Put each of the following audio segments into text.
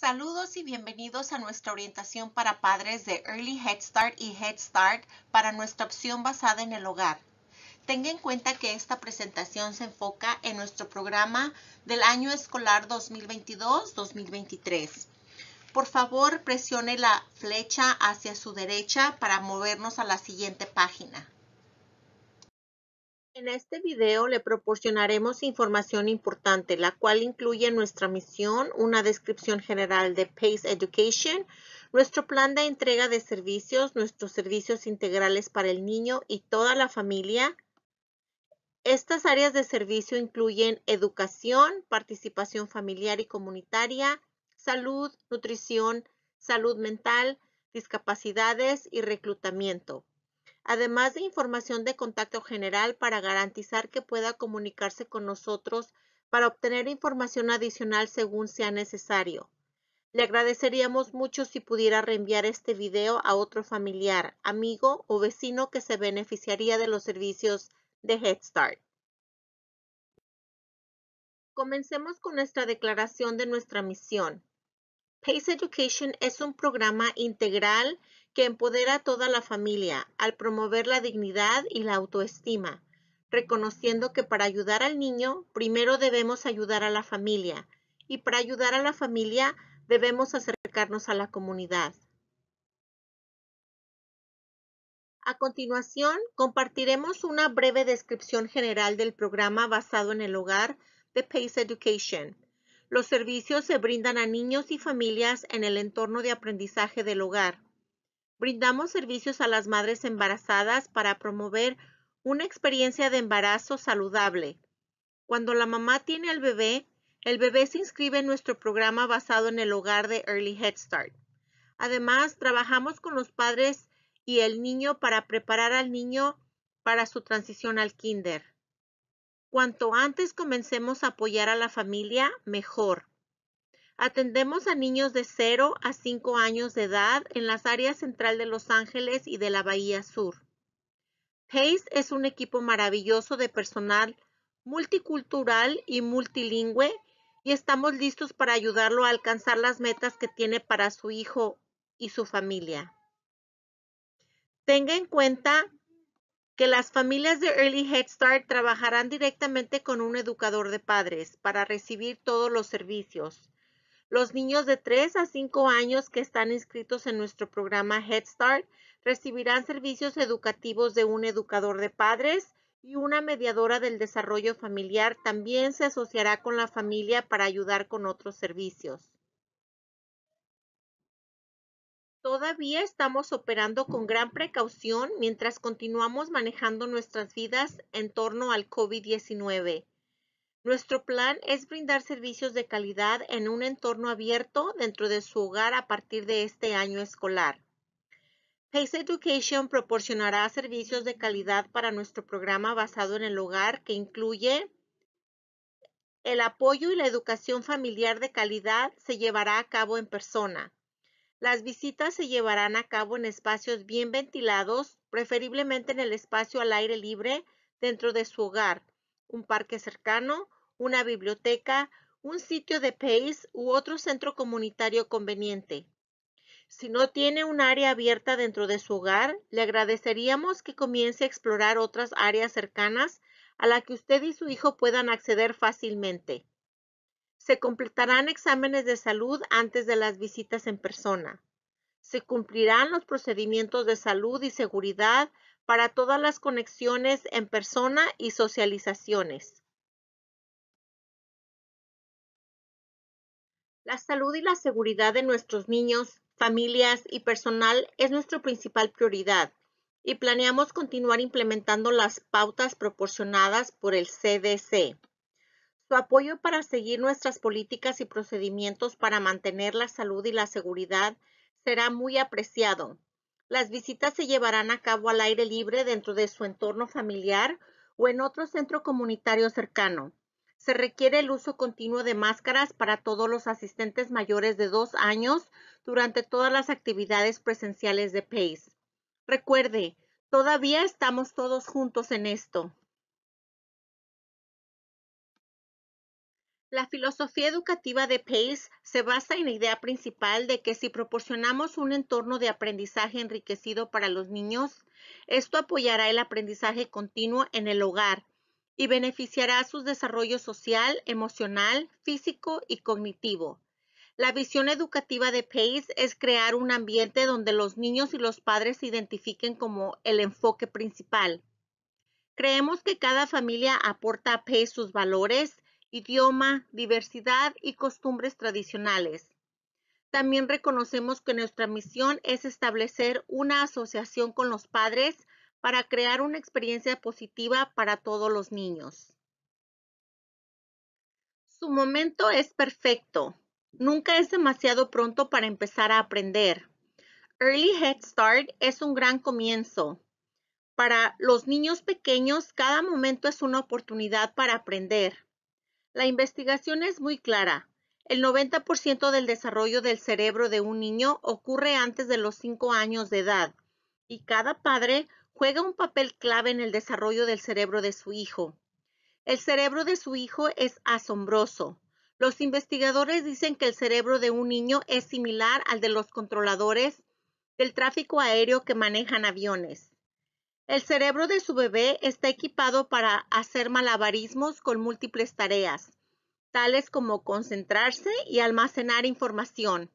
Saludos y bienvenidos a nuestra orientación para padres de Early Head Start y Head Start para nuestra opción basada en el hogar. Tenga en cuenta que esta presentación se enfoca en nuestro programa del año escolar 2022-2023. Por favor, presione la flecha hacia su derecha para movernos a la siguiente página. En este video le proporcionaremos información importante, la cual incluye nuestra misión, una descripción general de PACE Education, nuestro plan de entrega de servicios, nuestros servicios integrales para el niño y toda la familia. Estas áreas de servicio incluyen educación, participación familiar y comunitaria, salud, nutrición, salud mental, discapacidades y reclutamiento además de información de contacto general para garantizar que pueda comunicarse con nosotros para obtener información adicional según sea necesario. Le agradeceríamos mucho si pudiera reenviar este video a otro familiar, amigo o vecino que se beneficiaría de los servicios de Head Start. Comencemos con nuestra declaración de nuestra misión. PACE Education es un programa integral que empodera a toda la familia al promover la dignidad y la autoestima, reconociendo que para ayudar al niño primero debemos ayudar a la familia y para ayudar a la familia debemos acercarnos a la comunidad. A continuación, compartiremos una breve descripción general del programa basado en el hogar de PACE Education. Los servicios se brindan a niños y familias en el entorno de aprendizaje del hogar Brindamos servicios a las madres embarazadas para promover una experiencia de embarazo saludable. Cuando la mamá tiene al bebé, el bebé se inscribe en nuestro programa basado en el hogar de Early Head Start. Además, trabajamos con los padres y el niño para preparar al niño para su transición al kinder. Cuanto antes comencemos a apoyar a la familia, mejor. Atendemos a niños de 0 a 5 años de edad en las áreas central de Los Ángeles y de la Bahía Sur. Pace es un equipo maravilloso de personal multicultural y multilingüe y estamos listos para ayudarlo a alcanzar las metas que tiene para su hijo y su familia. Tenga en cuenta que las familias de Early Head Start trabajarán directamente con un educador de padres para recibir todos los servicios. Los niños de 3 a 5 años que están inscritos en nuestro programa Head Start recibirán servicios educativos de un educador de padres y una mediadora del desarrollo familiar también se asociará con la familia para ayudar con otros servicios. Todavía estamos operando con gran precaución mientras continuamos manejando nuestras vidas en torno al COVID-19. Nuestro plan es brindar servicios de calidad en un entorno abierto dentro de su hogar a partir de este año escolar. Pace Education proporcionará servicios de calidad para nuestro programa basado en el hogar que incluye el apoyo y la educación familiar de calidad se llevará a cabo en persona. Las visitas se llevarán a cabo en espacios bien ventilados, preferiblemente en el espacio al aire libre dentro de su hogar, un parque cercano, una biblioteca, un sitio de PACE u otro centro comunitario conveniente. Si no tiene un área abierta dentro de su hogar, le agradeceríamos que comience a explorar otras áreas cercanas a la que usted y su hijo puedan acceder fácilmente. Se completarán exámenes de salud antes de las visitas en persona. Se cumplirán los procedimientos de salud y seguridad para todas las conexiones en persona y socializaciones. La salud y la seguridad de nuestros niños, familias y personal es nuestra principal prioridad y planeamos continuar implementando las pautas proporcionadas por el CDC. Su apoyo para seguir nuestras políticas y procedimientos para mantener la salud y la seguridad será muy apreciado. Las visitas se llevarán a cabo al aire libre dentro de su entorno familiar o en otro centro comunitario cercano. Se requiere el uso continuo de máscaras para todos los asistentes mayores de dos años durante todas las actividades presenciales de PACE. Recuerde, todavía estamos todos juntos en esto. La filosofía educativa de PACE se basa en la idea principal de que si proporcionamos un entorno de aprendizaje enriquecido para los niños, esto apoyará el aprendizaje continuo en el hogar, y beneficiará su desarrollo social, emocional, físico y cognitivo. La visión educativa de PACE es crear un ambiente donde los niños y los padres se identifiquen como el enfoque principal. Creemos que cada familia aporta a PACE sus valores, idioma, diversidad y costumbres tradicionales. También reconocemos que nuestra misión es establecer una asociación con los padres para crear una experiencia positiva para todos los niños. Su momento es perfecto. Nunca es demasiado pronto para empezar a aprender. Early Head Start es un gran comienzo. Para los niños pequeños, cada momento es una oportunidad para aprender. La investigación es muy clara. El 90% del desarrollo del cerebro de un niño ocurre antes de los 5 años de edad y cada padre juega un papel clave en el desarrollo del cerebro de su hijo. El cerebro de su hijo es asombroso. Los investigadores dicen que el cerebro de un niño es similar al de los controladores del tráfico aéreo que manejan aviones. El cerebro de su bebé está equipado para hacer malabarismos con múltiples tareas, tales como concentrarse y almacenar información.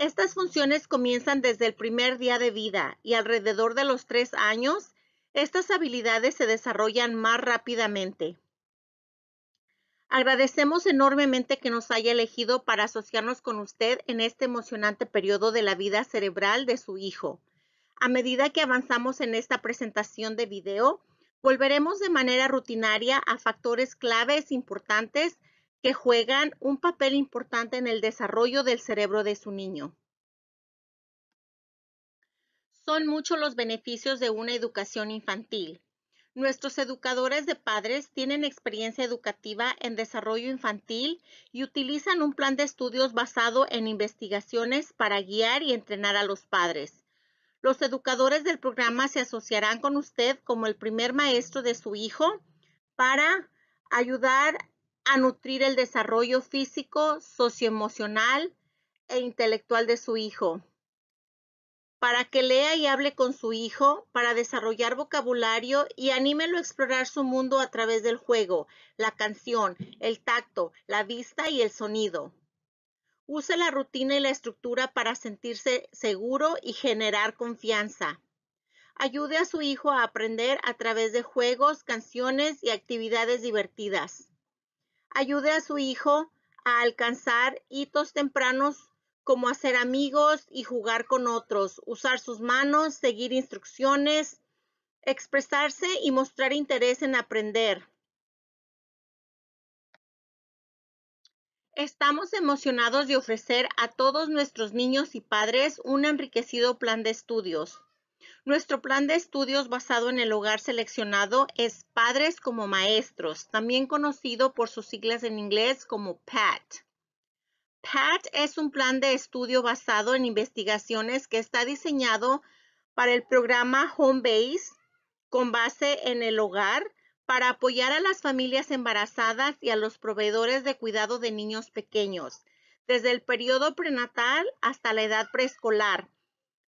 Estas funciones comienzan desde el primer día de vida y alrededor de los tres años, estas habilidades se desarrollan más rápidamente. Agradecemos enormemente que nos haya elegido para asociarnos con usted en este emocionante periodo de la vida cerebral de su hijo. A medida que avanzamos en esta presentación de video, volveremos de manera rutinaria a factores claves importantes que juegan un papel importante en el desarrollo del cerebro de su niño. Son muchos los beneficios de una educación infantil. Nuestros educadores de padres tienen experiencia educativa en desarrollo infantil y utilizan un plan de estudios basado en investigaciones para guiar y entrenar a los padres. Los educadores del programa se asociarán con usted como el primer maestro de su hijo para ayudar a nutrir el desarrollo físico, socioemocional e intelectual de su hijo. Para que lea y hable con su hijo, para desarrollar vocabulario y anímelo a explorar su mundo a través del juego, la canción, el tacto, la vista y el sonido. Use la rutina y la estructura para sentirse seguro y generar confianza. Ayude a su hijo a aprender a través de juegos, canciones y actividades divertidas ayude a su hijo a alcanzar hitos tempranos como hacer amigos y jugar con otros, usar sus manos, seguir instrucciones, expresarse y mostrar interés en aprender. Estamos emocionados de ofrecer a todos nuestros niños y padres un enriquecido plan de estudios. Nuestro plan de estudios basado en el hogar seleccionado es Padres como Maestros, también conocido por sus siglas en inglés como PAT. PAT es un plan de estudio basado en investigaciones que está diseñado para el programa Home Base con base en el hogar para apoyar a las familias embarazadas y a los proveedores de cuidado de niños pequeños, desde el periodo prenatal hasta la edad preescolar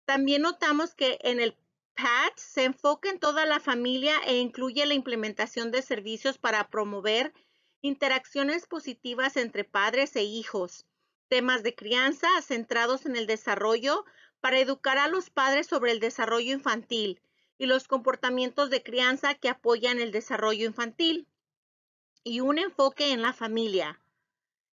también notamos que en el PAT se enfoca en toda la familia e incluye la implementación de servicios para promover interacciones positivas entre padres e hijos, temas de crianza centrados en el desarrollo para educar a los padres sobre el desarrollo infantil y los comportamientos de crianza que apoyan el desarrollo infantil y un enfoque en la familia.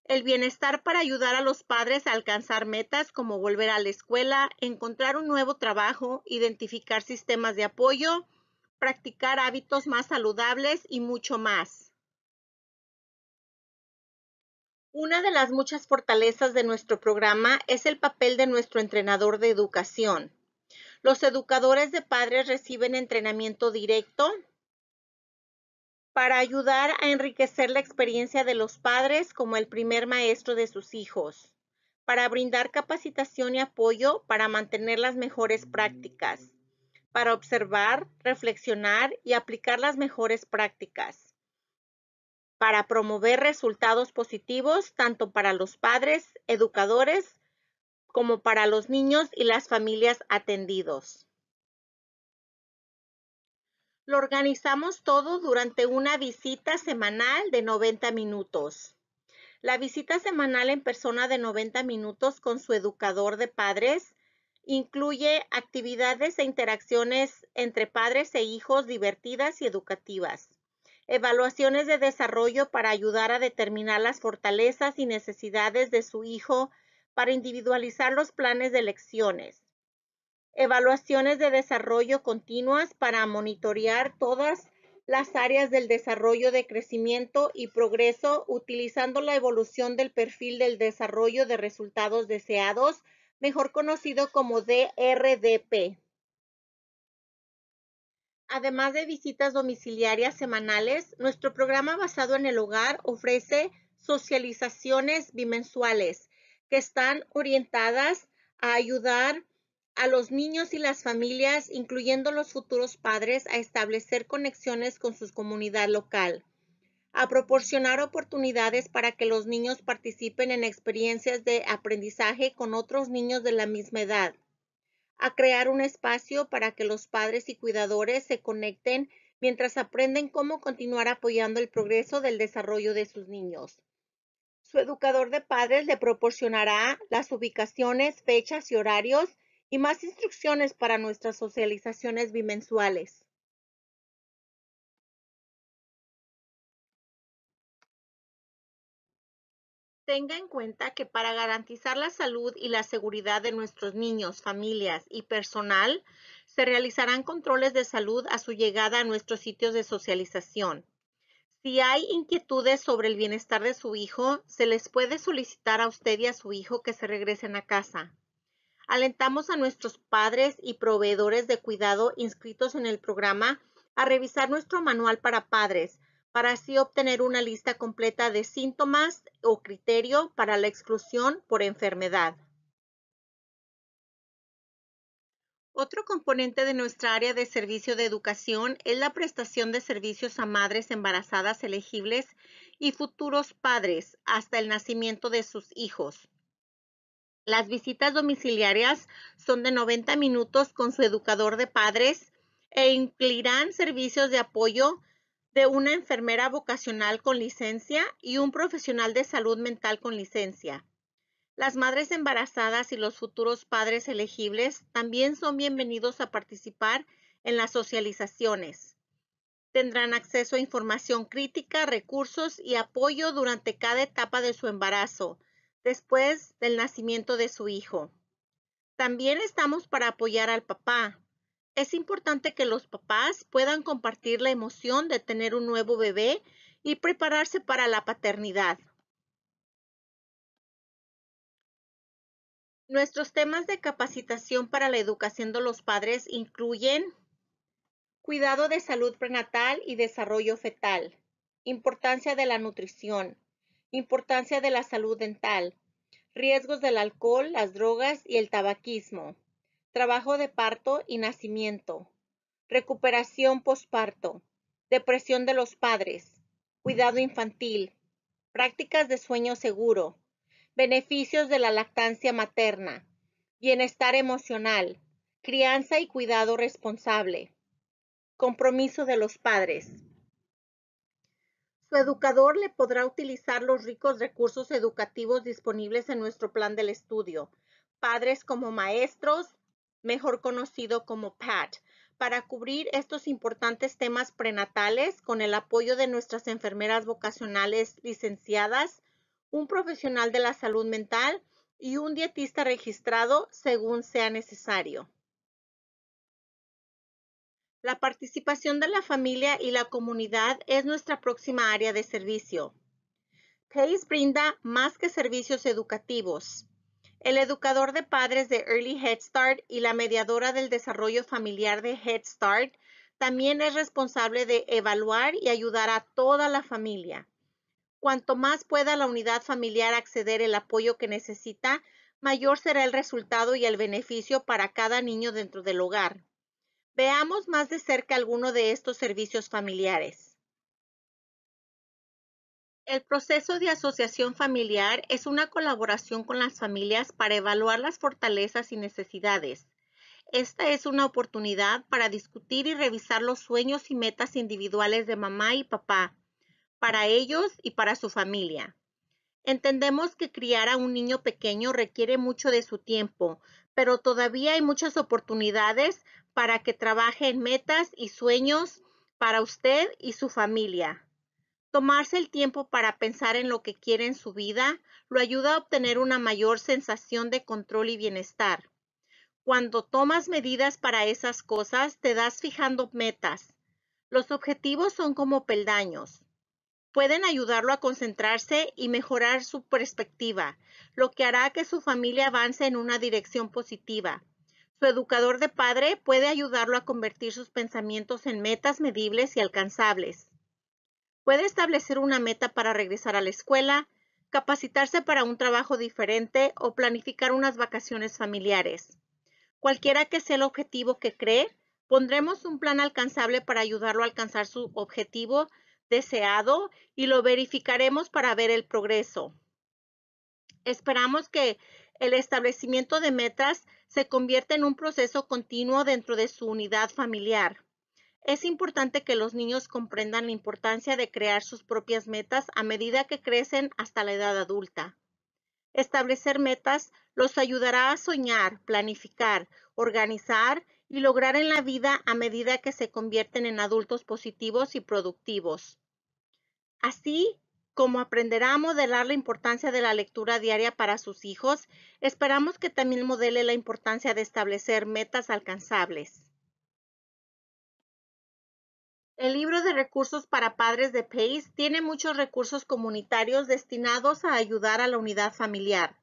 El bienestar para ayudar a los padres a alcanzar metas como volver a la escuela, encontrar un nuevo trabajo, identificar sistemas de apoyo, practicar hábitos más saludables y mucho más. Una de las muchas fortalezas de nuestro programa es el papel de nuestro entrenador de educación. Los educadores de padres reciben entrenamiento directo, para ayudar a enriquecer la experiencia de los padres como el primer maestro de sus hijos, para brindar capacitación y apoyo para mantener las mejores prácticas, para observar, reflexionar y aplicar las mejores prácticas, para promover resultados positivos tanto para los padres, educadores, como para los niños y las familias atendidos. Lo organizamos todo durante una visita semanal de 90 minutos. La visita semanal en persona de 90 minutos con su educador de padres incluye actividades e interacciones entre padres e hijos divertidas y educativas, evaluaciones de desarrollo para ayudar a determinar las fortalezas y necesidades de su hijo para individualizar los planes de lecciones, evaluaciones de desarrollo continuas para monitorear todas las áreas del desarrollo de crecimiento y progreso utilizando la evolución del perfil del desarrollo de resultados deseados, mejor conocido como DRDP. Además de visitas domiciliarias semanales, nuestro programa basado en el hogar ofrece socializaciones bimensuales que están orientadas a ayudar a los niños y las familias, incluyendo los futuros padres, a establecer conexiones con su comunidad local, a proporcionar oportunidades para que los niños participen en experiencias de aprendizaje con otros niños de la misma edad, a crear un espacio para que los padres y cuidadores se conecten mientras aprenden cómo continuar apoyando el progreso del desarrollo de sus niños. Su educador de padres le proporcionará las ubicaciones, fechas y horarios y más instrucciones para nuestras socializaciones bimensuales. Tenga en cuenta que para garantizar la salud y la seguridad de nuestros niños, familias y personal, se realizarán controles de salud a su llegada a nuestros sitios de socialización. Si hay inquietudes sobre el bienestar de su hijo, se les puede solicitar a usted y a su hijo que se regresen a casa. Alentamos a nuestros padres y proveedores de cuidado inscritos en el programa a revisar nuestro manual para padres para así obtener una lista completa de síntomas o criterio para la exclusión por enfermedad. Otro componente de nuestra área de servicio de educación es la prestación de servicios a madres embarazadas elegibles y futuros padres hasta el nacimiento de sus hijos. Las visitas domiciliarias son de 90 minutos con su educador de padres e incluirán servicios de apoyo de una enfermera vocacional con licencia y un profesional de salud mental con licencia. Las madres embarazadas y los futuros padres elegibles también son bienvenidos a participar en las socializaciones. Tendrán acceso a información crítica, recursos y apoyo durante cada etapa de su embarazo, después del nacimiento de su hijo. También estamos para apoyar al papá. Es importante que los papás puedan compartir la emoción de tener un nuevo bebé y prepararse para la paternidad. Nuestros temas de capacitación para la educación de los padres incluyen cuidado de salud prenatal y desarrollo fetal, importancia de la nutrición, Importancia de la salud dental. Riesgos del alcohol, las drogas y el tabaquismo. Trabajo de parto y nacimiento. Recuperación postparto, Depresión de los padres. Cuidado infantil. Prácticas de sueño seguro. Beneficios de la lactancia materna. Bienestar emocional. Crianza y cuidado responsable. Compromiso de los padres. Su educador le podrá utilizar los ricos recursos educativos disponibles en nuestro plan del estudio, padres como maestros, mejor conocido como PAT, para cubrir estos importantes temas prenatales con el apoyo de nuestras enfermeras vocacionales licenciadas, un profesional de la salud mental y un dietista registrado según sea necesario. La participación de la familia y la comunidad es nuestra próxima área de servicio. PACE brinda más que servicios educativos. El educador de padres de Early Head Start y la mediadora del desarrollo familiar de Head Start también es responsable de evaluar y ayudar a toda la familia. Cuanto más pueda la unidad familiar acceder el apoyo que necesita, mayor será el resultado y el beneficio para cada niño dentro del hogar. Veamos más de cerca alguno de estos servicios familiares. El proceso de asociación familiar es una colaboración con las familias para evaluar las fortalezas y necesidades. Esta es una oportunidad para discutir y revisar los sueños y metas individuales de mamá y papá, para ellos y para su familia. Entendemos que criar a un niño pequeño requiere mucho de su tiempo, pero todavía hay muchas oportunidades para que trabaje en metas y sueños para usted y su familia. Tomarse el tiempo para pensar en lo que quiere en su vida lo ayuda a obtener una mayor sensación de control y bienestar. Cuando tomas medidas para esas cosas, te das fijando metas. Los objetivos son como peldaños. Pueden ayudarlo a concentrarse y mejorar su perspectiva, lo que hará que su familia avance en una dirección positiva. Su educador de padre puede ayudarlo a convertir sus pensamientos en metas medibles y alcanzables. Puede establecer una meta para regresar a la escuela, capacitarse para un trabajo diferente o planificar unas vacaciones familiares. Cualquiera que sea el objetivo que cree, pondremos un plan alcanzable para ayudarlo a alcanzar su objetivo deseado y lo verificaremos para ver el progreso. Esperamos que el establecimiento de metas se convierte en un proceso continuo dentro de su unidad familiar. Es importante que los niños comprendan la importancia de crear sus propias metas a medida que crecen hasta la edad adulta. Establecer metas los ayudará a soñar, planificar, organizar y lograr en la vida a medida que se convierten en adultos positivos y productivos. Así, como aprenderá a modelar la importancia de la lectura diaria para sus hijos, esperamos que también modele la importancia de establecer metas alcanzables. El libro de recursos para padres de PACE tiene muchos recursos comunitarios destinados a ayudar a la unidad familiar.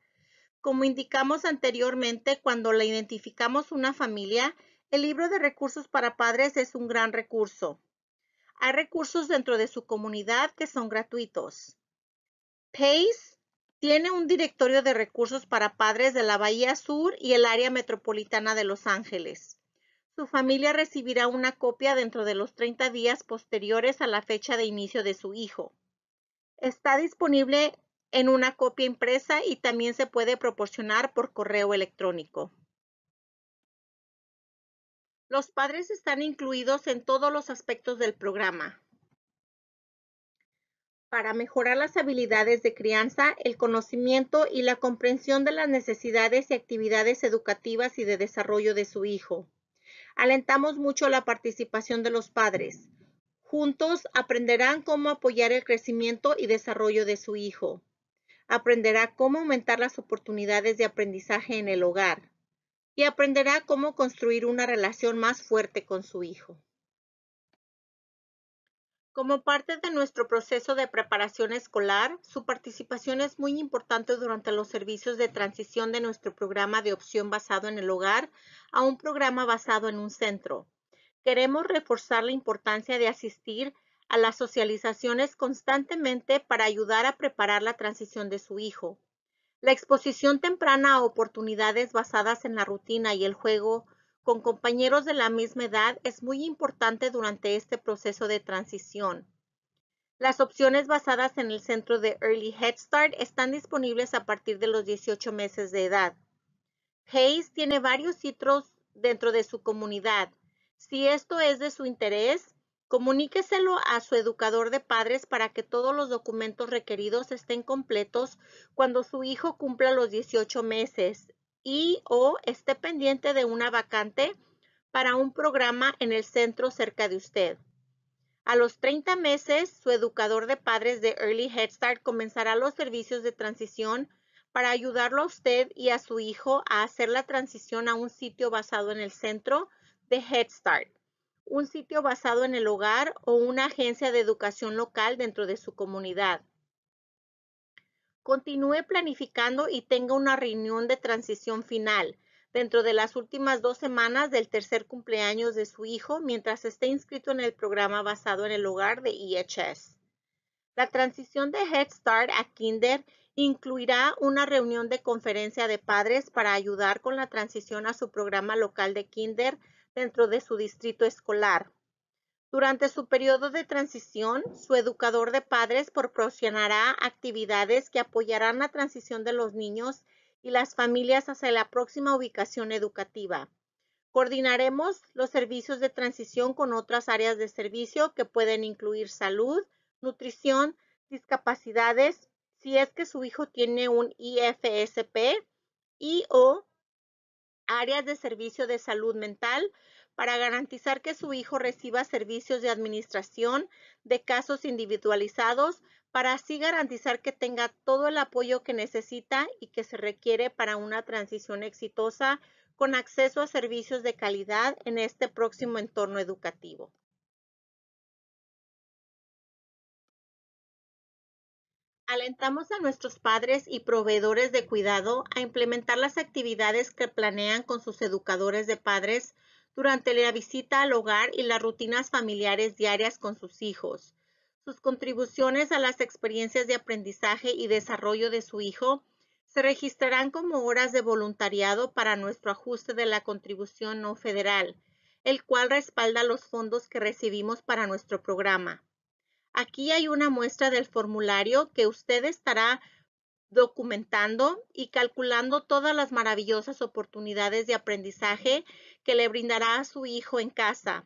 Como indicamos anteriormente, cuando le identificamos una familia, el libro de recursos para padres es un gran recurso. Hay recursos dentro de su comunidad que son gratuitos. PACE tiene un directorio de recursos para padres de la Bahía Sur y el área metropolitana de Los Ángeles. Su familia recibirá una copia dentro de los 30 días posteriores a la fecha de inicio de su hijo. Está disponible en una copia impresa y también se puede proporcionar por correo electrónico. Los padres están incluidos en todos los aspectos del programa. Para mejorar las habilidades de crianza, el conocimiento y la comprensión de las necesidades y actividades educativas y de desarrollo de su hijo. Alentamos mucho la participación de los padres. Juntos aprenderán cómo apoyar el crecimiento y desarrollo de su hijo. Aprenderá cómo aumentar las oportunidades de aprendizaje en el hogar y aprenderá cómo construir una relación más fuerte con su hijo. Como parte de nuestro proceso de preparación escolar, su participación es muy importante durante los servicios de transición de nuestro programa de opción basado en el hogar a un programa basado en un centro. Queremos reforzar la importancia de asistir a las socializaciones constantemente para ayudar a preparar la transición de su hijo. La exposición temprana a oportunidades basadas en la rutina y el juego con compañeros de la misma edad es muy importante durante este proceso de transición. Las opciones basadas en el centro de Early Head Start están disponibles a partir de los 18 meses de edad. Hayes tiene varios sitios dentro de su comunidad. Si esto es de su interés, Comuníqueselo a su educador de padres para que todos los documentos requeridos estén completos cuando su hijo cumpla los 18 meses y o esté pendiente de una vacante para un programa en el centro cerca de usted. A los 30 meses, su educador de padres de Early Head Start comenzará los servicios de transición para ayudarlo a usted y a su hijo a hacer la transición a un sitio basado en el centro de Head Start un sitio basado en el hogar o una agencia de educación local dentro de su comunidad. Continúe planificando y tenga una reunión de transición final dentro de las últimas dos semanas del tercer cumpleaños de su hijo mientras esté inscrito en el programa basado en el hogar de IHS. La transición de Head Start a Kinder incluirá una reunión de conferencia de padres para ayudar con la transición a su programa local de Kinder dentro de su distrito escolar. Durante su periodo de transición, su educador de padres proporcionará actividades que apoyarán la transición de los niños y las familias hacia la próxima ubicación educativa. Coordinaremos los servicios de transición con otras áreas de servicio que pueden incluir salud, nutrición, discapacidades, si es que su hijo tiene un IFSP y o áreas de servicio de salud mental para garantizar que su hijo reciba servicios de administración de casos individualizados para así garantizar que tenga todo el apoyo que necesita y que se requiere para una transición exitosa con acceso a servicios de calidad en este próximo entorno educativo. Alentamos a nuestros padres y proveedores de cuidado a implementar las actividades que planean con sus educadores de padres durante la visita al hogar y las rutinas familiares diarias con sus hijos. Sus contribuciones a las experiencias de aprendizaje y desarrollo de su hijo se registrarán como horas de voluntariado para nuestro ajuste de la contribución no federal, el cual respalda los fondos que recibimos para nuestro programa. Aquí hay una muestra del formulario que usted estará documentando y calculando todas las maravillosas oportunidades de aprendizaje que le brindará a su hijo en casa.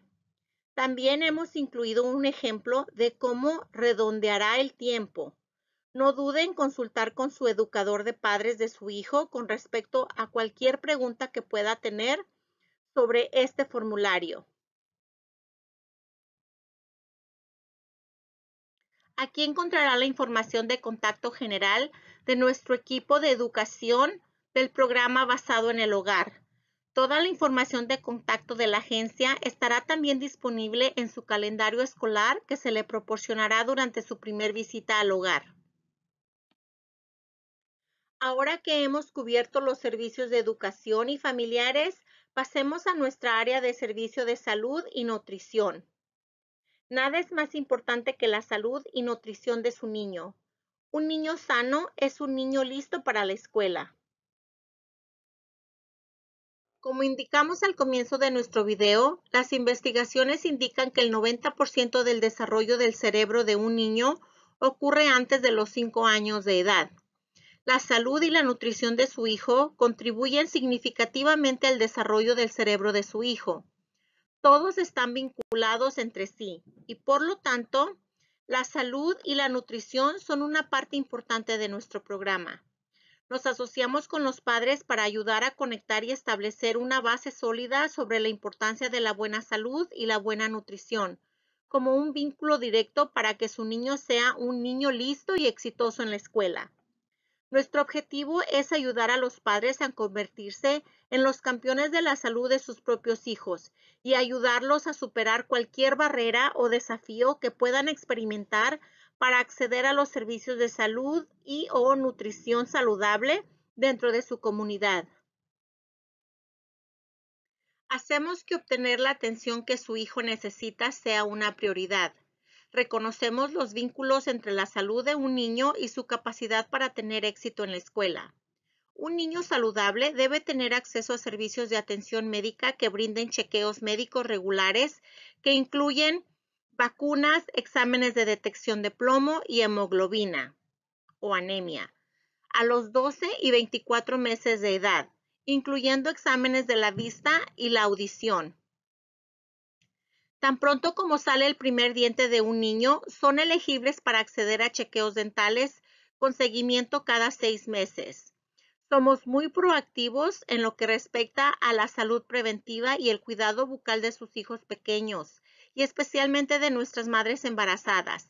También hemos incluido un ejemplo de cómo redondeará el tiempo. No dude en consultar con su educador de padres de su hijo con respecto a cualquier pregunta que pueda tener sobre este formulario. Aquí encontrará la información de contacto general de nuestro equipo de educación del programa basado en el hogar. Toda la información de contacto de la agencia estará también disponible en su calendario escolar que se le proporcionará durante su primer visita al hogar. Ahora que hemos cubierto los servicios de educación y familiares, pasemos a nuestra área de servicio de salud y nutrición. Nada es más importante que la salud y nutrición de su niño. Un niño sano es un niño listo para la escuela. Como indicamos al comienzo de nuestro video, las investigaciones indican que el 90% del desarrollo del cerebro de un niño ocurre antes de los 5 años de edad. La salud y la nutrición de su hijo contribuyen significativamente al desarrollo del cerebro de su hijo todos están vinculados entre sí y por lo tanto, la salud y la nutrición son una parte importante de nuestro programa. Nos asociamos con los padres para ayudar a conectar y establecer una base sólida sobre la importancia de la buena salud y la buena nutrición, como un vínculo directo para que su niño sea un niño listo y exitoso en la escuela. Nuestro objetivo es ayudar a los padres a convertirse en los campeones de la salud de sus propios hijos y ayudarlos a superar cualquier barrera o desafío que puedan experimentar para acceder a los servicios de salud y o nutrición saludable dentro de su comunidad. Hacemos que obtener la atención que su hijo necesita sea una prioridad reconocemos los vínculos entre la salud de un niño y su capacidad para tener éxito en la escuela. Un niño saludable debe tener acceso a servicios de atención médica que brinden chequeos médicos regulares, que incluyen vacunas, exámenes de detección de plomo y hemoglobina o anemia a los 12 y 24 meses de edad, incluyendo exámenes de la vista y la audición. Tan pronto como sale el primer diente de un niño, son elegibles para acceder a chequeos dentales con seguimiento cada seis meses. Somos muy proactivos en lo que respecta a la salud preventiva y el cuidado bucal de sus hijos pequeños, y especialmente de nuestras madres embarazadas.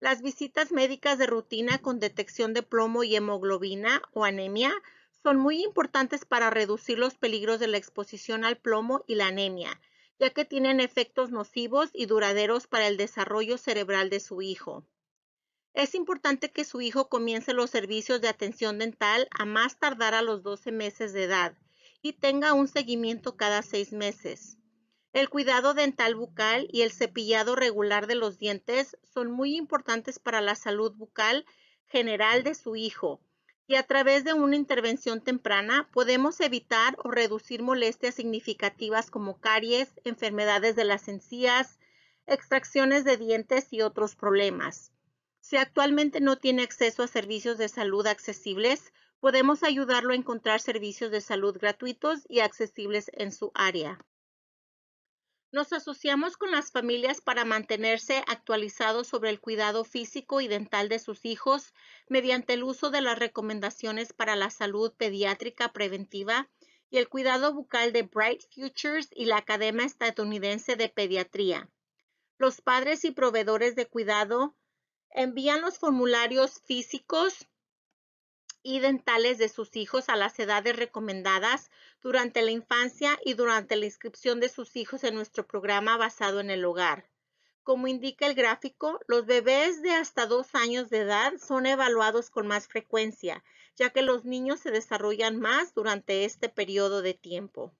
Las visitas médicas de rutina con detección de plomo y hemoglobina o anemia son muy importantes para reducir los peligros de la exposición al plomo y la anemia ya que tienen efectos nocivos y duraderos para el desarrollo cerebral de su hijo. Es importante que su hijo comience los servicios de atención dental a más tardar a los 12 meses de edad y tenga un seguimiento cada seis meses. El cuidado dental bucal y el cepillado regular de los dientes son muy importantes para la salud bucal general de su hijo y a través de una intervención temprana podemos evitar o reducir molestias significativas como caries, enfermedades de las encías, extracciones de dientes y otros problemas. Si actualmente no tiene acceso a servicios de salud accesibles, podemos ayudarlo a encontrar servicios de salud gratuitos y accesibles en su área. Nos asociamos con las familias para mantenerse actualizados sobre el cuidado físico y dental de sus hijos mediante el uso de las recomendaciones para la salud pediátrica preventiva y el cuidado bucal de Bright Futures y la Academia Estadounidense de Pediatría. Los padres y proveedores de cuidado envían los formularios físicos y dentales de sus hijos a las edades recomendadas durante la infancia y durante la inscripción de sus hijos en nuestro programa basado en el hogar. Como indica el gráfico, los bebés de hasta dos años de edad son evaluados con más frecuencia, ya que los niños se desarrollan más durante este periodo de tiempo.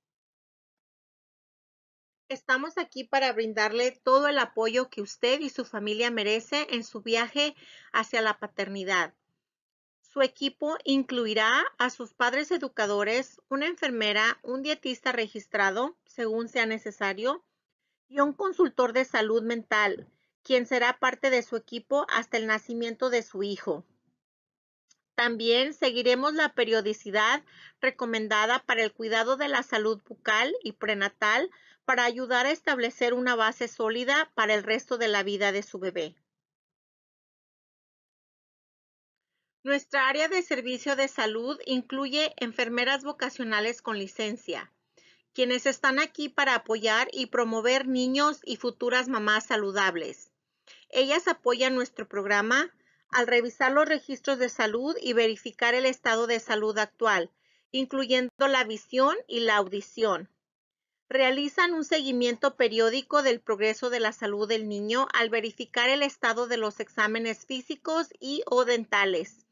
Estamos aquí para brindarle todo el apoyo que usted y su familia merece en su viaje hacia la paternidad. Su equipo incluirá a sus padres educadores, una enfermera, un dietista registrado, según sea necesario, y un consultor de salud mental, quien será parte de su equipo hasta el nacimiento de su hijo. También seguiremos la periodicidad recomendada para el cuidado de la salud bucal y prenatal para ayudar a establecer una base sólida para el resto de la vida de su bebé. Nuestra área de servicio de salud incluye enfermeras vocacionales con licencia, quienes están aquí para apoyar y promover niños y futuras mamás saludables. Ellas apoyan nuestro programa al revisar los registros de salud y verificar el estado de salud actual, incluyendo la visión y la audición. Realizan un seguimiento periódico del progreso de la salud del niño al verificar el estado de los exámenes físicos y o dentales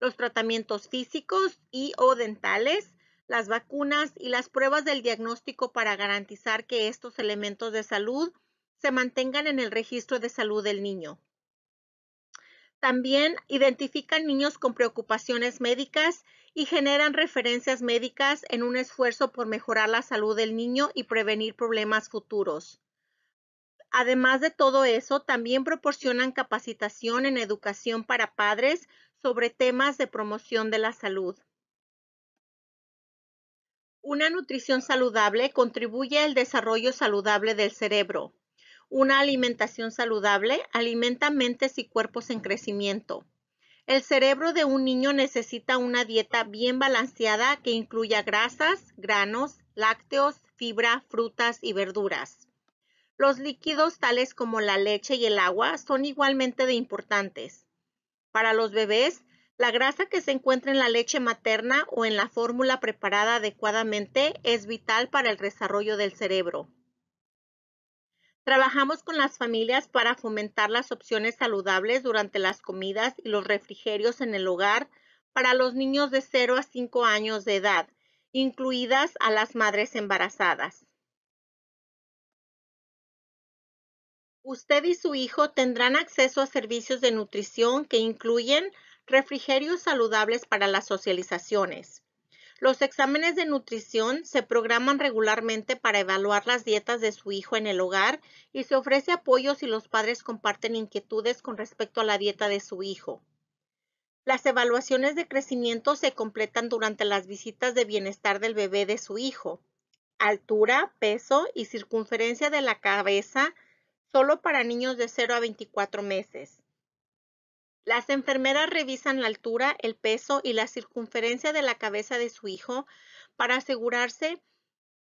los tratamientos físicos y o dentales, las vacunas y las pruebas del diagnóstico para garantizar que estos elementos de salud se mantengan en el registro de salud del niño. También identifican niños con preocupaciones médicas y generan referencias médicas en un esfuerzo por mejorar la salud del niño y prevenir problemas futuros. Además de todo eso, también proporcionan capacitación en educación para padres sobre temas de promoción de la salud. Una nutrición saludable contribuye al desarrollo saludable del cerebro. Una alimentación saludable alimenta mentes y cuerpos en crecimiento. El cerebro de un niño necesita una dieta bien balanceada que incluya grasas, granos, lácteos, fibra, frutas y verduras. Los líquidos tales como la leche y el agua son igualmente de importantes. Para los bebés, la grasa que se encuentra en la leche materna o en la fórmula preparada adecuadamente es vital para el desarrollo del cerebro. Trabajamos con las familias para fomentar las opciones saludables durante las comidas y los refrigerios en el hogar para los niños de 0 a 5 años de edad, incluidas a las madres embarazadas. Usted y su hijo tendrán acceso a servicios de nutrición que incluyen refrigerios saludables para las socializaciones. Los exámenes de nutrición se programan regularmente para evaluar las dietas de su hijo en el hogar y se ofrece apoyo si los padres comparten inquietudes con respecto a la dieta de su hijo. Las evaluaciones de crecimiento se completan durante las visitas de bienestar del bebé de su hijo. Altura, peso y circunferencia de la cabeza solo para niños de 0 a 24 meses. Las enfermeras revisan la altura, el peso y la circunferencia de la cabeza de su hijo para asegurarse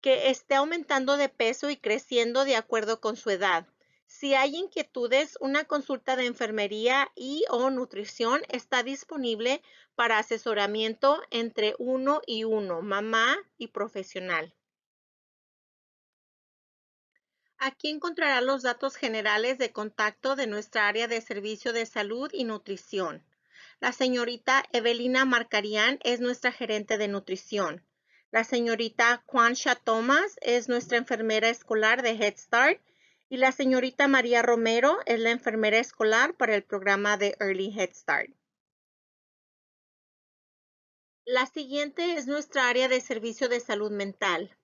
que esté aumentando de peso y creciendo de acuerdo con su edad. Si hay inquietudes, una consulta de enfermería y o nutrición está disponible para asesoramiento entre uno y uno, mamá y profesional. Aquí encontrará los datos generales de contacto de nuestra área de servicio de salud y nutrición. La señorita Evelina Marcarian es nuestra gerente de nutrición. La señorita Quansha Thomas es nuestra enfermera escolar de Head Start y la señorita María Romero es la enfermera escolar para el programa de Early Head Start. La siguiente es nuestra área de servicio de salud mental.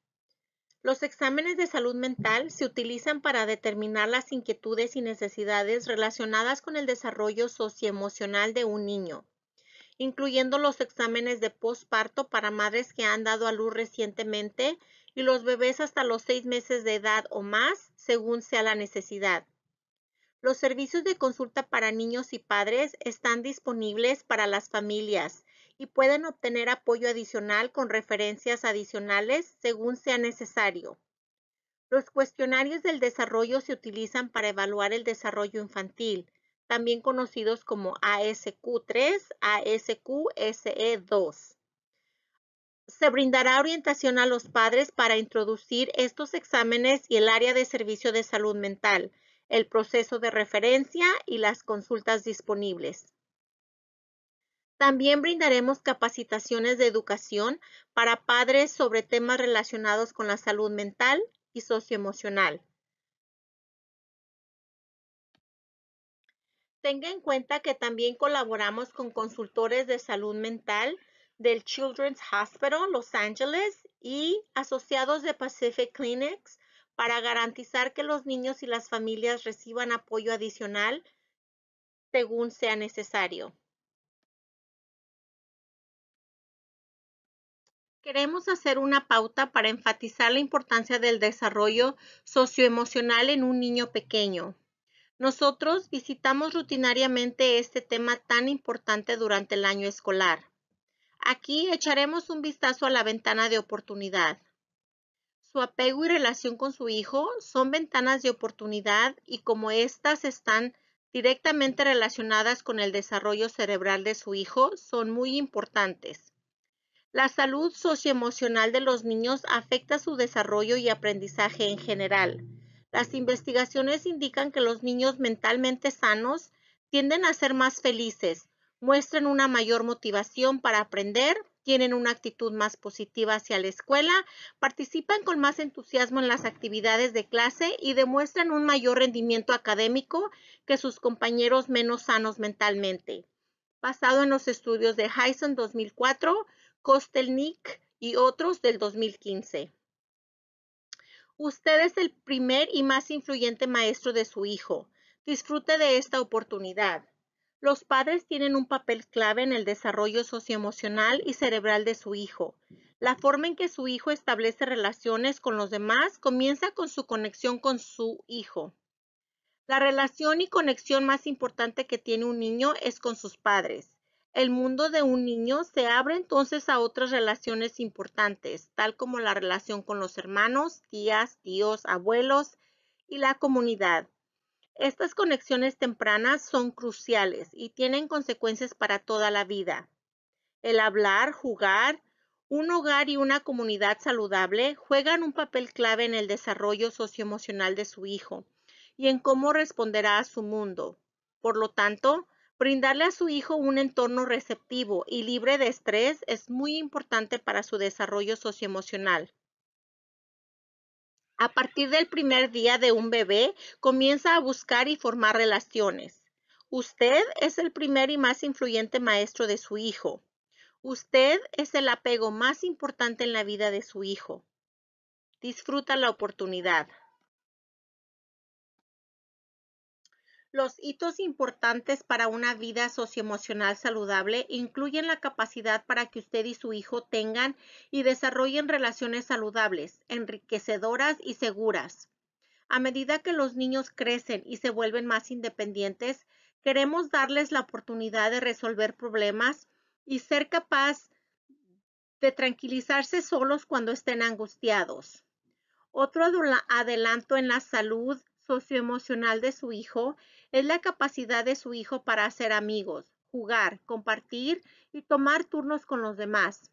Los exámenes de salud mental se utilizan para determinar las inquietudes y necesidades relacionadas con el desarrollo socioemocional de un niño, incluyendo los exámenes de posparto para madres que han dado a luz recientemente y los bebés hasta los seis meses de edad o más, según sea la necesidad. Los servicios de consulta para niños y padres están disponibles para las familias y pueden obtener apoyo adicional con referencias adicionales según sea necesario. Los cuestionarios del desarrollo se utilizan para evaluar el desarrollo infantil, también conocidos como ASQ3, ASQ-SE2. Se brindará orientación a los padres para introducir estos exámenes y el área de servicio de salud mental, el proceso de referencia y las consultas disponibles. También brindaremos capacitaciones de educación para padres sobre temas relacionados con la salud mental y socioemocional. Tenga en cuenta que también colaboramos con consultores de salud mental del Children's Hospital Los Angeles y asociados de Pacific Clinics para garantizar que los niños y las familias reciban apoyo adicional según sea necesario. Queremos hacer una pauta para enfatizar la importancia del desarrollo socioemocional en un niño pequeño. Nosotros visitamos rutinariamente este tema tan importante durante el año escolar. Aquí echaremos un vistazo a la ventana de oportunidad. Su apego y relación con su hijo son ventanas de oportunidad y como éstas están directamente relacionadas con el desarrollo cerebral de su hijo, son muy importantes. La salud socioemocional de los niños afecta su desarrollo y aprendizaje en general. Las investigaciones indican que los niños mentalmente sanos tienden a ser más felices, muestran una mayor motivación para aprender, tienen una actitud más positiva hacia la escuela, participan con más entusiasmo en las actividades de clase y demuestran un mayor rendimiento académico que sus compañeros menos sanos mentalmente. Basado en los estudios de Hyson 2004, Kostelnik y otros del 2015. Usted es el primer y más influyente maestro de su hijo. Disfrute de esta oportunidad. Los padres tienen un papel clave en el desarrollo socioemocional y cerebral de su hijo. La forma en que su hijo establece relaciones con los demás comienza con su conexión con su hijo. La relación y conexión más importante que tiene un niño es con sus padres el mundo de un niño se abre entonces a otras relaciones importantes, tal como la relación con los hermanos, tías, tíos, abuelos y la comunidad. Estas conexiones tempranas son cruciales y tienen consecuencias para toda la vida. El hablar, jugar, un hogar y una comunidad saludable juegan un papel clave en el desarrollo socioemocional de su hijo y en cómo responderá a su mundo. Por lo tanto, Brindarle a su hijo un entorno receptivo y libre de estrés es muy importante para su desarrollo socioemocional. A partir del primer día de un bebé, comienza a buscar y formar relaciones. Usted es el primer y más influyente maestro de su hijo. Usted es el apego más importante en la vida de su hijo. Disfruta la oportunidad. Los hitos importantes para una vida socioemocional saludable incluyen la capacidad para que usted y su hijo tengan y desarrollen relaciones saludables, enriquecedoras y seguras. A medida que los niños crecen y se vuelven más independientes, queremos darles la oportunidad de resolver problemas y ser capaz de tranquilizarse solos cuando estén angustiados. Otro adelanto en la salud socioemocional de su hijo es la capacidad de su hijo para hacer amigos, jugar, compartir y tomar turnos con los demás.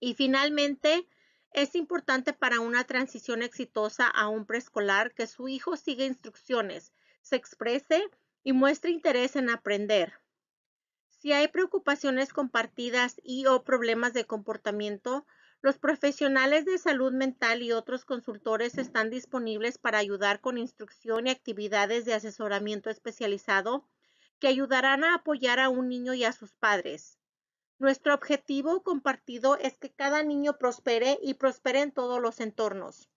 Y finalmente, es importante para una transición exitosa a un preescolar que su hijo siga instrucciones, se exprese y muestre interés en aprender. Si hay preocupaciones compartidas y o problemas de comportamiento, los profesionales de salud mental y otros consultores están disponibles para ayudar con instrucción y actividades de asesoramiento especializado que ayudarán a apoyar a un niño y a sus padres. Nuestro objetivo compartido es que cada niño prospere y prospere en todos los entornos.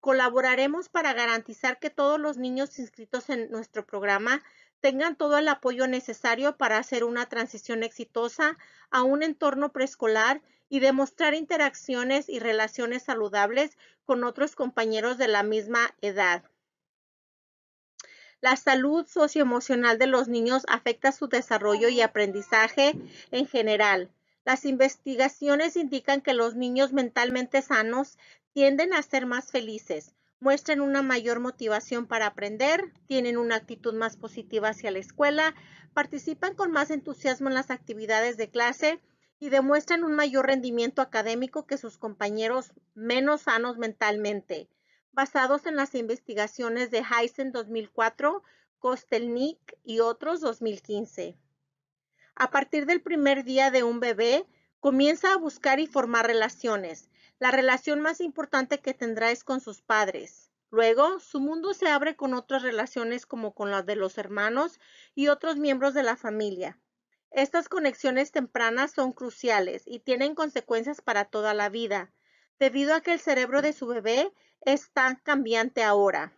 Colaboraremos para garantizar que todos los niños inscritos en nuestro programa tengan todo el apoyo necesario para hacer una transición exitosa a un entorno preescolar y demostrar interacciones y relaciones saludables con otros compañeros de la misma edad. La salud socioemocional de los niños afecta su desarrollo y aprendizaje en general. Las investigaciones indican que los niños mentalmente sanos tienden a ser más felices, muestran una mayor motivación para aprender, tienen una actitud más positiva hacia la escuela, participan con más entusiasmo en las actividades de clase y demuestran un mayor rendimiento académico que sus compañeros menos sanos mentalmente, basados en las investigaciones de Heisen 2004, Kostelnik y otros 2015. A partir del primer día de un bebé, comienza a buscar y formar relaciones. La relación más importante que tendrá es con sus padres. Luego, su mundo se abre con otras relaciones como con las de los hermanos y otros miembros de la familia. Estas conexiones tempranas son cruciales y tienen consecuencias para toda la vida, debido a que el cerebro de su bebé es tan cambiante ahora.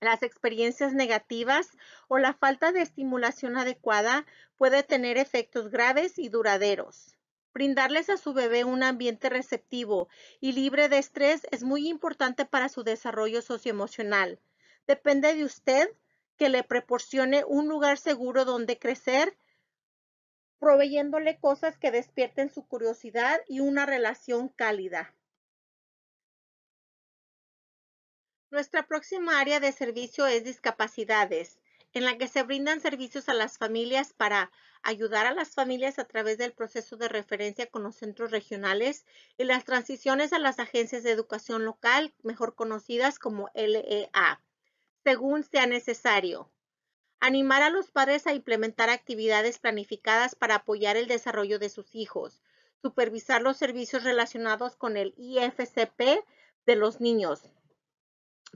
Las experiencias negativas o la falta de estimulación adecuada puede tener efectos graves y duraderos. Brindarles a su bebé un ambiente receptivo y libre de estrés es muy importante para su desarrollo socioemocional. Depende de usted que le proporcione un lugar seguro donde crecer proveyéndole cosas que despierten su curiosidad y una relación cálida. Nuestra próxima área de servicio es discapacidades, en la que se brindan servicios a las familias para ayudar a las familias a través del proceso de referencia con los centros regionales y las transiciones a las agencias de educación local, mejor conocidas como LEA, según sea necesario. Animar a los padres a implementar actividades planificadas para apoyar el desarrollo de sus hijos. Supervisar los servicios relacionados con el IFCP de los niños.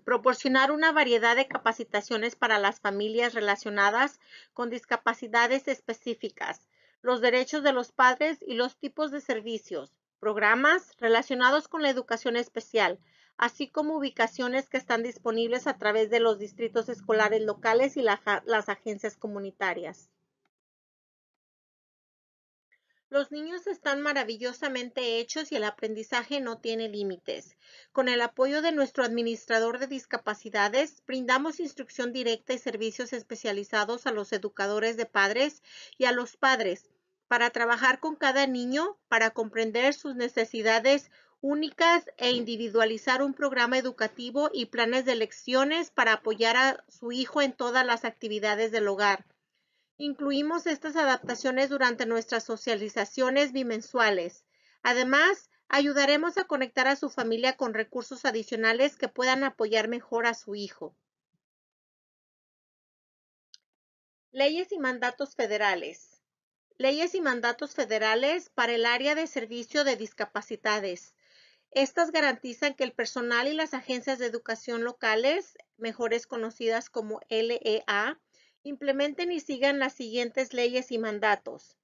Proporcionar una variedad de capacitaciones para las familias relacionadas con discapacidades específicas. Los derechos de los padres y los tipos de servicios. Programas relacionados con la educación especial así como ubicaciones que están disponibles a través de los distritos escolares locales y las agencias comunitarias. Los niños están maravillosamente hechos y el aprendizaje no tiene límites. Con el apoyo de nuestro administrador de discapacidades, brindamos instrucción directa y servicios especializados a los educadores de padres y a los padres para trabajar con cada niño, para comprender sus necesidades únicas e individualizar un programa educativo y planes de lecciones para apoyar a su hijo en todas las actividades del hogar. Incluimos estas adaptaciones durante nuestras socializaciones bimensuales. Además, ayudaremos a conectar a su familia con recursos adicionales que puedan apoyar mejor a su hijo. Leyes y mandatos federales. Leyes y mandatos federales para el área de servicio de discapacidades. Estas garantizan que el personal y las agencias de educación locales, mejores conocidas como LEA, implementen y sigan las siguientes leyes y mandatos.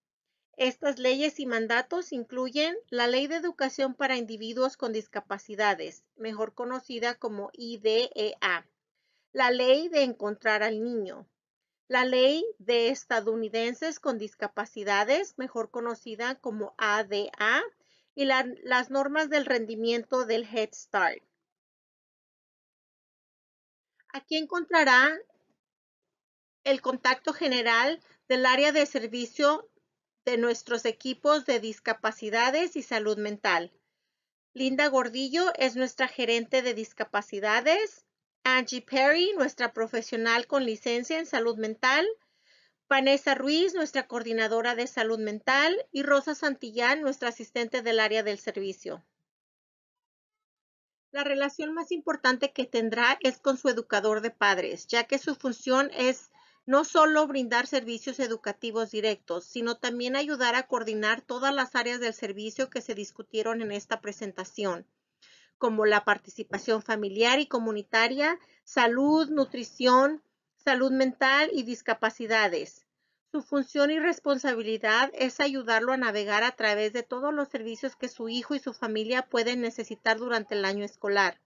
Estas leyes y mandatos incluyen la Ley de Educación para Individuos con Discapacidades, mejor conocida como IDEA, la Ley de Encontrar al Niño, la Ley de Estadounidenses con Discapacidades, mejor conocida como ADA, y las normas del rendimiento del Head Start. Aquí encontrará el contacto general del área de servicio de nuestros equipos de discapacidades y salud mental. Linda Gordillo es nuestra gerente de discapacidades. Angie Perry, nuestra profesional con licencia en salud mental. Vanessa Ruiz, nuestra coordinadora de salud mental, y Rosa Santillán, nuestra asistente del área del servicio. La relación más importante que tendrá es con su educador de padres, ya que su función es no solo brindar servicios educativos directos, sino también ayudar a coordinar todas las áreas del servicio que se discutieron en esta presentación, como la participación familiar y comunitaria, salud, nutrición, salud mental y discapacidades. Su función y responsabilidad es ayudarlo a navegar a través de todos los servicios que su hijo y su familia pueden necesitar durante el año escolar.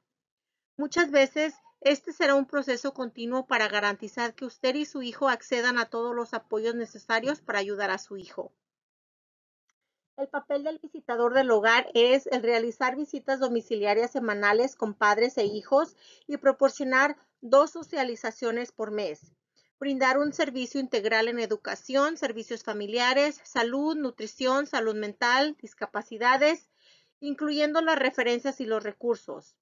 Muchas veces, este será un proceso continuo para garantizar que usted y su hijo accedan a todos los apoyos necesarios para ayudar a su hijo. El papel del visitador del hogar es el realizar visitas domiciliarias semanales con padres e hijos y proporcionar dos socializaciones por mes. Brindar un servicio integral en educación, servicios familiares, salud, nutrición, salud mental, discapacidades, incluyendo las referencias y los recursos.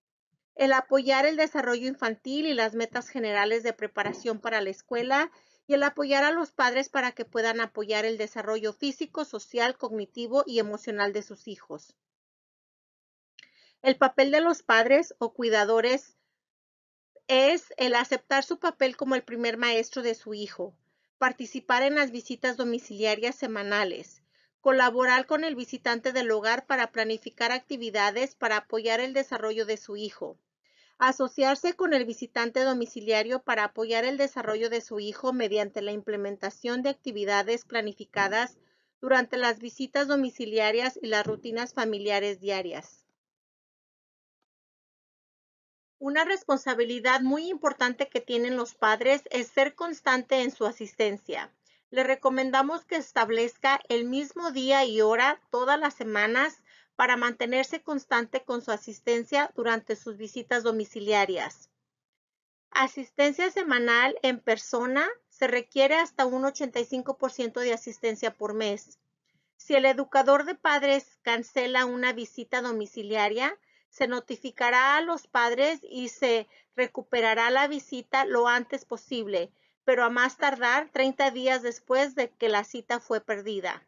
El apoyar el desarrollo infantil y las metas generales de preparación para la escuela y el apoyar a los padres para que puedan apoyar el desarrollo físico, social, cognitivo y emocional de sus hijos. El papel de los padres o cuidadores es el aceptar su papel como el primer maestro de su hijo, participar en las visitas domiciliarias semanales, colaborar con el visitante del hogar para planificar actividades para apoyar el desarrollo de su hijo, asociarse con el visitante domiciliario para apoyar el desarrollo de su hijo mediante la implementación de actividades planificadas durante las visitas domiciliarias y las rutinas familiares diarias. Una responsabilidad muy importante que tienen los padres es ser constante en su asistencia. Le recomendamos que establezca el mismo día y hora todas las semanas para mantenerse constante con su asistencia durante sus visitas domiciliarias. Asistencia semanal en persona se requiere hasta un 85% de asistencia por mes. Si el educador de padres cancela una visita domiciliaria, se notificará a los padres y se recuperará la visita lo antes posible, pero a más tardar 30 días después de que la cita fue perdida.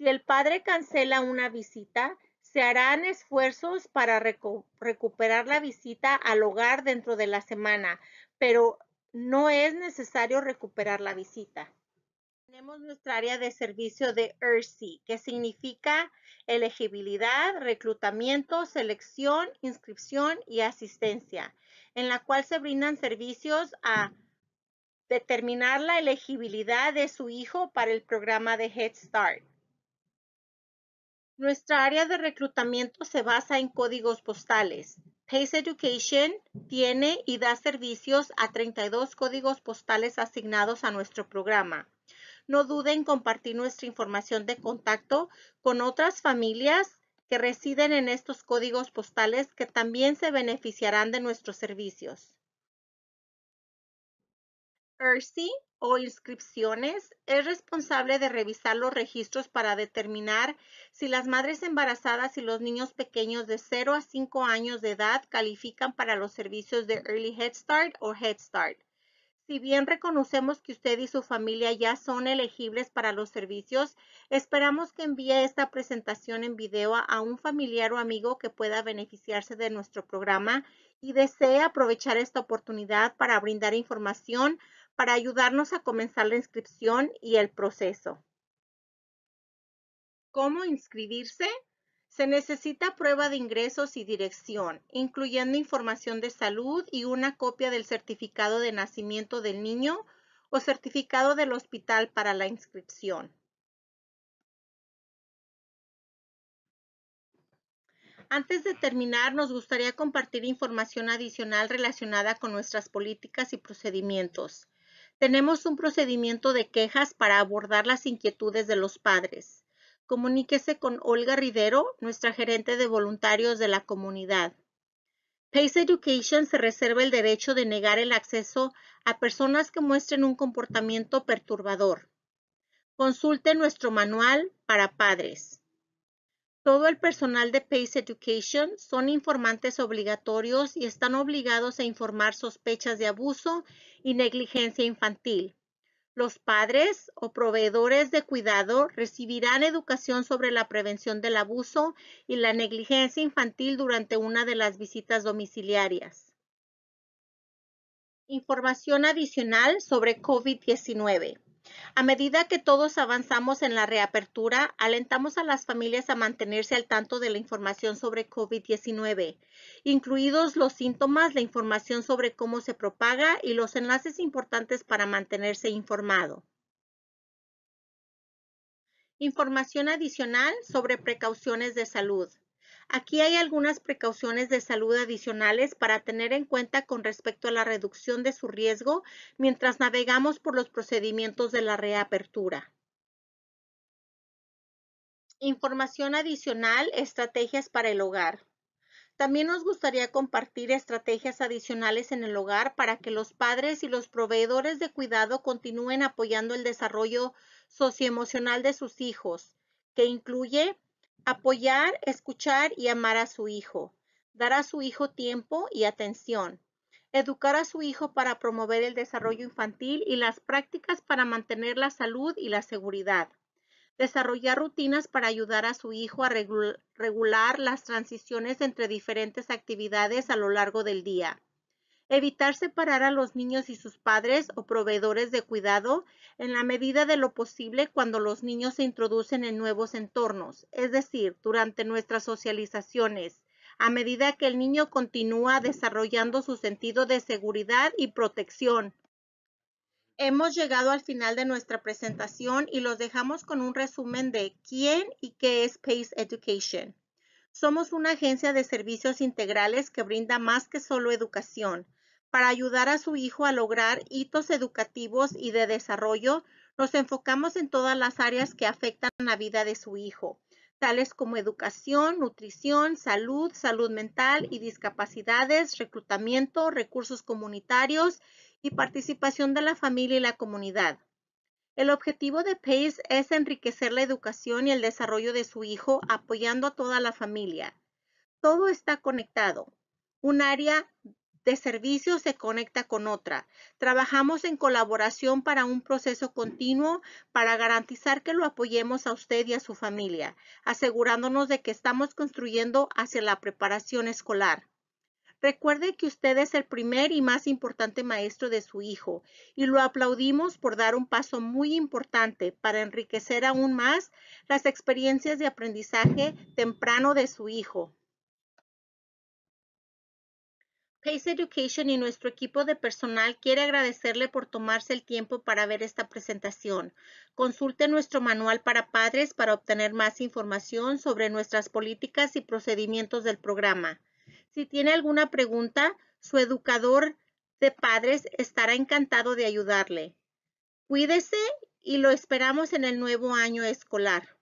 Si el padre cancela una visita, se harán esfuerzos para recuperar la visita al hogar dentro de la semana, pero no es necesario recuperar la visita. Tenemos nuestra área de servicio de ERSI, que significa elegibilidad, reclutamiento, selección, inscripción y asistencia, en la cual se brindan servicios a determinar la elegibilidad de su hijo para el programa de Head Start nuestra área de reclutamiento se basa en códigos postales. Pace Education tiene y da servicios a 32 códigos postales asignados a nuestro programa. No duden en compartir nuestra información de contacto con otras familias que residen en estos códigos postales que también se beneficiarán de nuestros servicios o inscripciones es responsable de revisar los registros para determinar si las madres embarazadas y los niños pequeños de 0 a 5 años de edad califican para los servicios de Early Head Start o Head Start. Si bien reconocemos que usted y su familia ya son elegibles para los servicios, esperamos que envíe esta presentación en video a un familiar o amigo que pueda beneficiarse de nuestro programa y desee aprovechar esta oportunidad para brindar información para ayudarnos a comenzar la inscripción y el proceso. ¿Cómo inscribirse? Se necesita prueba de ingresos y dirección, incluyendo información de salud y una copia del certificado de nacimiento del niño o certificado del hospital para la inscripción. Antes de terminar, nos gustaría compartir información adicional relacionada con nuestras políticas y procedimientos. Tenemos un procedimiento de quejas para abordar las inquietudes de los padres. Comuníquese con Olga Ridero, nuestra gerente de voluntarios de la comunidad. Pace Education se reserva el derecho de negar el acceso a personas que muestren un comportamiento perturbador. Consulte nuestro manual para padres. Todo el personal de Pace Education son informantes obligatorios y están obligados a informar sospechas de abuso y negligencia infantil. Los padres o proveedores de cuidado recibirán educación sobre la prevención del abuso y la negligencia infantil durante una de las visitas domiciliarias. Información adicional sobre COVID-19. A medida que todos avanzamos en la reapertura, alentamos a las familias a mantenerse al tanto de la información sobre COVID-19, incluidos los síntomas, la información sobre cómo se propaga y los enlaces importantes para mantenerse informado. Información adicional sobre precauciones de salud. Aquí hay algunas precauciones de salud adicionales para tener en cuenta con respecto a la reducción de su riesgo mientras navegamos por los procedimientos de la reapertura. Información adicional, estrategias para el hogar. También nos gustaría compartir estrategias adicionales en el hogar para que los padres y los proveedores de cuidado continúen apoyando el desarrollo socioemocional de sus hijos, que incluye Apoyar, escuchar y amar a su hijo. Dar a su hijo tiempo y atención. Educar a su hijo para promover el desarrollo infantil y las prácticas para mantener la salud y la seguridad. Desarrollar rutinas para ayudar a su hijo a regular las transiciones entre diferentes actividades a lo largo del día evitar separar a los niños y sus padres o proveedores de cuidado en la medida de lo posible cuando los niños se introducen en nuevos entornos, es decir, durante nuestras socializaciones, a medida que el niño continúa desarrollando su sentido de seguridad y protección. Hemos llegado al final de nuestra presentación y los dejamos con un resumen de quién y qué es PACE Education. Somos una agencia de servicios integrales que brinda más que solo educación para ayudar a su hijo a lograr hitos educativos y de desarrollo, nos enfocamos en todas las áreas que afectan la vida de su hijo, tales como educación, nutrición, salud, salud mental y discapacidades, reclutamiento, recursos comunitarios y participación de la familia y la comunidad. El objetivo de PACE es enriquecer la educación y el desarrollo de su hijo apoyando a toda la familia. Todo está conectado. Un área servicio se conecta con otra. Trabajamos en colaboración para un proceso continuo para garantizar que lo apoyemos a usted y a su familia, asegurándonos de que estamos construyendo hacia la preparación escolar. Recuerde que usted es el primer y más importante maestro de su hijo y lo aplaudimos por dar un paso muy importante para enriquecer aún más las experiencias de aprendizaje temprano de su hijo. Pace Education y nuestro equipo de personal quiere agradecerle por tomarse el tiempo para ver esta presentación. Consulte nuestro manual para padres para obtener más información sobre nuestras políticas y procedimientos del programa. Si tiene alguna pregunta, su educador de padres estará encantado de ayudarle. Cuídese y lo esperamos en el nuevo año escolar.